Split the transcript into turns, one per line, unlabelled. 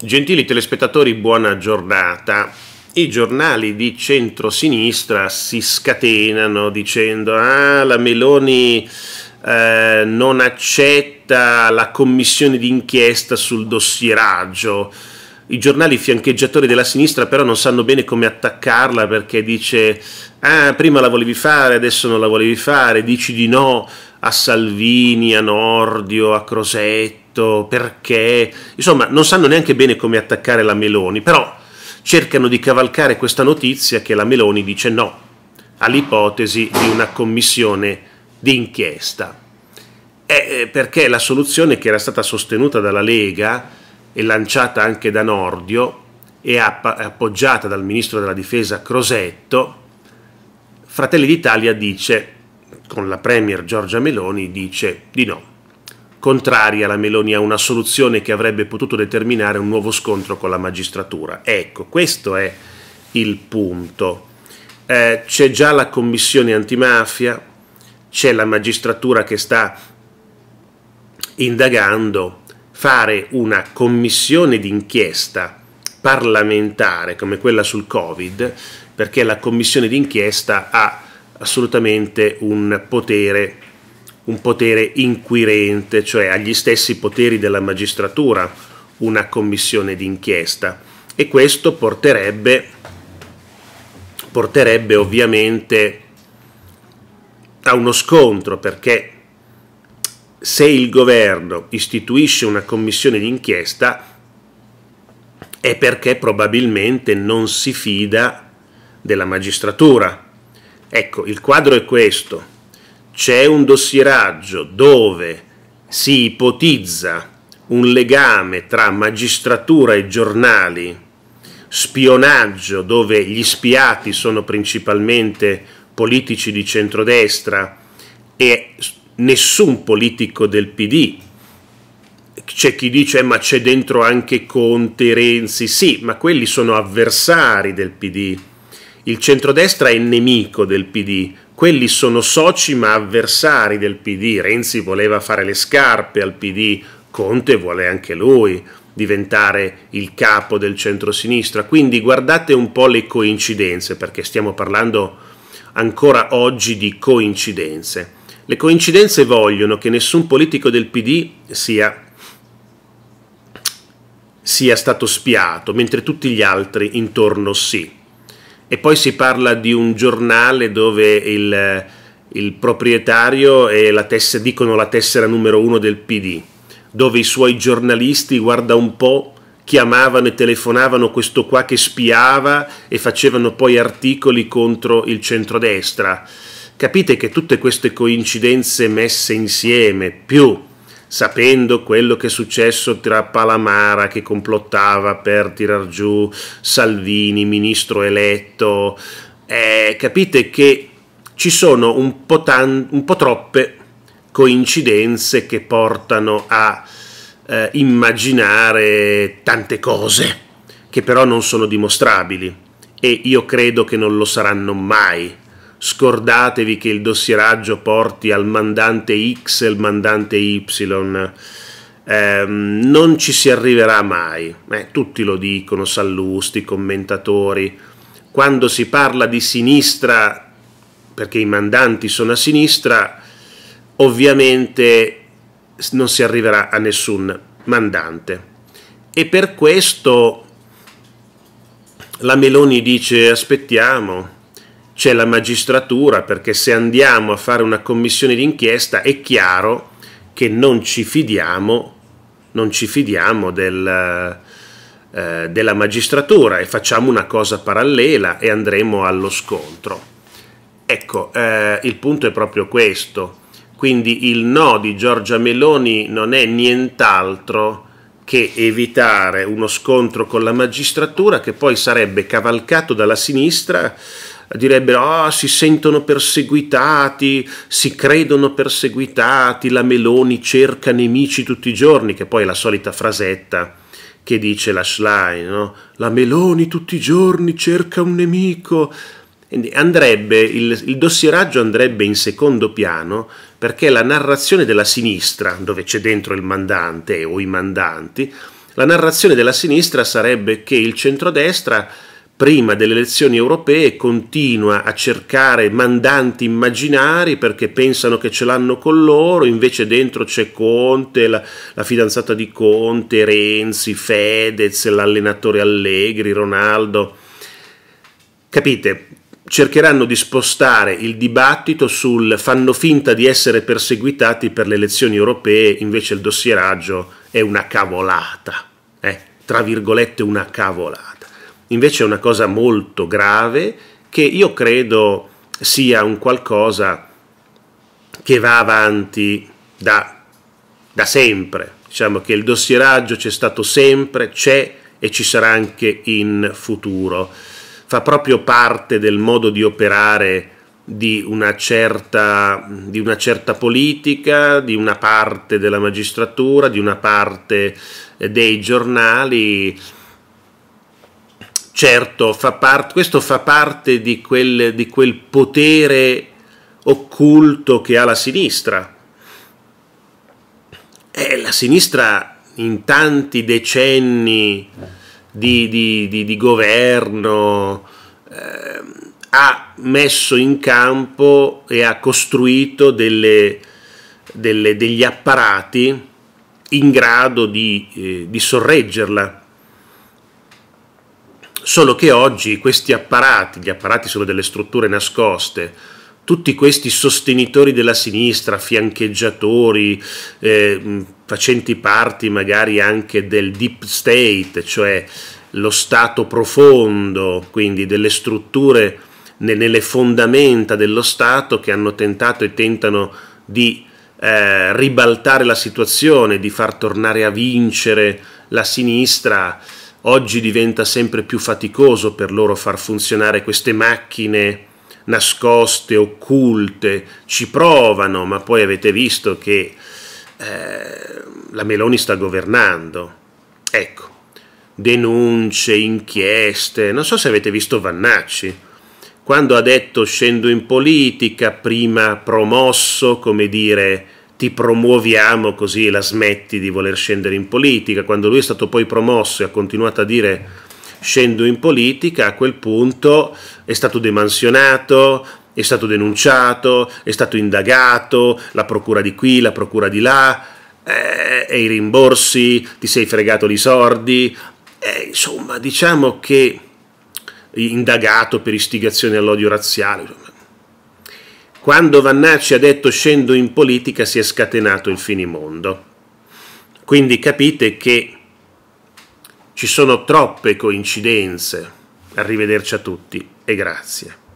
Gentili telespettatori, buona giornata. I giornali di centrosinistra si scatenano dicendo ah la Meloni eh, non accetta la commissione d'inchiesta sul dossieraggio. I giornali fiancheggiatori della sinistra però non sanno bene come attaccarla perché dice ah prima la volevi fare, adesso non la volevi fare, dici di no a Salvini, a Nordio, a Crosetti diritto, perché, insomma, non sanno neanche bene come attaccare la Meloni, però cercano di cavalcare questa notizia che la Meloni dice no all'ipotesi di una commissione d'inchiesta. È eh, perché la soluzione che era stata sostenuta dalla Lega e lanciata anche da Nordio e appoggiata dal ministro della difesa Crosetto, Fratelli d'Italia dice, con la premier Giorgia Meloni, dice di no contraria la Meloni a una soluzione che avrebbe potuto determinare un nuovo scontro con la magistratura. Ecco, questo è il punto. Eh, c'è già la commissione antimafia, c'è la magistratura che sta indagando, fare una commissione d'inchiesta parlamentare come quella sul Covid, perché la commissione d'inchiesta ha assolutamente un potere un potere inquirente, cioè ha gli stessi poteri della magistratura una commissione d'inchiesta e questo porterebbe, porterebbe ovviamente a uno scontro perché se il governo istituisce una commissione d'inchiesta è perché probabilmente non si fida della magistratura. Ecco, il quadro è questo c'è un dossieraggio dove si ipotizza un legame tra magistratura e giornali, spionaggio dove gli spiati sono principalmente politici di centrodestra e nessun politico del PD. C'è chi dice ma c'è dentro anche Conte, Renzi, sì, ma quelli sono avversari del PD. Il centrodestra è nemico del PD, quelli sono soci ma avversari del PD. Renzi voleva fare le scarpe al PD, Conte vuole anche lui diventare il capo del centro-sinistra. Quindi guardate un po' le coincidenze, perché stiamo parlando ancora oggi di coincidenze. Le coincidenze vogliono che nessun politico del PD sia, sia stato spiato, mentre tutti gli altri intorno sì e poi si parla di un giornale dove il, il proprietario la tessera, dicono la tessera numero uno del PD, dove i suoi giornalisti, guarda un po', chiamavano e telefonavano questo qua che spiava e facevano poi articoli contro il centrodestra. Capite che tutte queste coincidenze messe insieme, più sapendo quello che è successo tra Palamara che complottava per tirar giù Salvini, ministro eletto, eh, capite che ci sono un po, tan- un po', troppe coincidenze che portano a eh, immaginare tante cose che però non sono dimostrabili e io credo che non lo saranno mai scordatevi che il dossieraggio porti al mandante X e al mandante Y. Eh, non ci si arriverà mai, eh, tutti lo dicono, Sallusti, commentatori. Quando si parla di sinistra, perché i mandanti sono a sinistra, ovviamente non si arriverà a nessun mandante. E per questo la Meloni dice aspettiamo, c'è la magistratura, perché se andiamo a fare una commissione d'inchiesta è chiaro che non ci fidiamo, non ci fidiamo del, eh, della magistratura e facciamo una cosa parallela e andremo allo scontro. Ecco, eh, il punto è proprio questo. Quindi il no di Giorgia Meloni non è nient'altro che evitare uno scontro con la magistratura che poi sarebbe cavalcato dalla sinistra direbbero oh, si sentono perseguitati, si credono perseguitati, la Meloni cerca nemici tutti i giorni, che poi è la solita frasetta che dice la Schlein, no? la Meloni tutti i giorni cerca un nemico. Andrebbe, il, il dossieraggio andrebbe in secondo piano perché la narrazione della sinistra, dove c'è dentro il mandante o i mandanti, la narrazione della sinistra sarebbe che il centrodestra prima delle elezioni europee continua a cercare mandanti immaginari perché pensano che ce l'hanno con loro, invece dentro c'è Conte, la, la fidanzata di Conte, Renzi, Fedez, l'allenatore Allegri, Ronaldo. Capite? Cercheranno di spostare il dibattito sul fanno finta di essere perseguitati per le elezioni europee, invece il dossieraggio è una cavolata, eh? tra virgolette una cavolata invece è una cosa molto grave che io credo sia un qualcosa che va avanti da, da sempre. Diciamo che il dossieraggio c'è stato sempre, c'è e ci sarà anche in futuro. Fa proprio parte del modo di operare di una, certa, di una certa, politica, di una parte della magistratura, di una parte eh, dei giornali certo, fa part- questo fa parte di quel, di quel potere occulto che ha la sinistra. Eh, la sinistra in tanti decenni di, di, di, di governo eh, ha messo in campo e ha costruito delle, delle, degli apparati in grado di eh, sorreggerla solo che oggi questi apparati, gli apparati sono delle strutture nascoste, tutti questi sostenitori della sinistra, fiancheggiatori, eh, facenti parte magari anche del deep state, cioè lo stato profondo, quindi delle strutture nelle fondamenta dello Stato che hanno tentato e tentano di eh, ribaltare la situazione, di far tornare a vincere la sinistra, Oggi diventa sempre più faticoso per loro far funzionare queste macchine nascoste, occulte, ci provano, ma poi avete visto che eh, la Meloni sta governando. Ecco, denunce, inchieste, non so se avete visto Vannacci, quando ha detto scendo in politica, prima promosso, come dire, ti promuoviamo così la smetti di voler scendere in politica. Quando lui è stato poi promosso e ha continuato a dire scendo in politica, a quel punto è stato demansionato, è stato denunciato, è stato indagato, la procura di qui, la procura di là, eh, e i rimborsi, ti sei fregato i sordi, eh, insomma diciamo che indagato per istigazione all'odio razziale, quando Vannacci ha detto scendo in politica si è scatenato il finimondo. Quindi capite che ci sono troppe coincidenze. Arrivederci a tutti e grazie.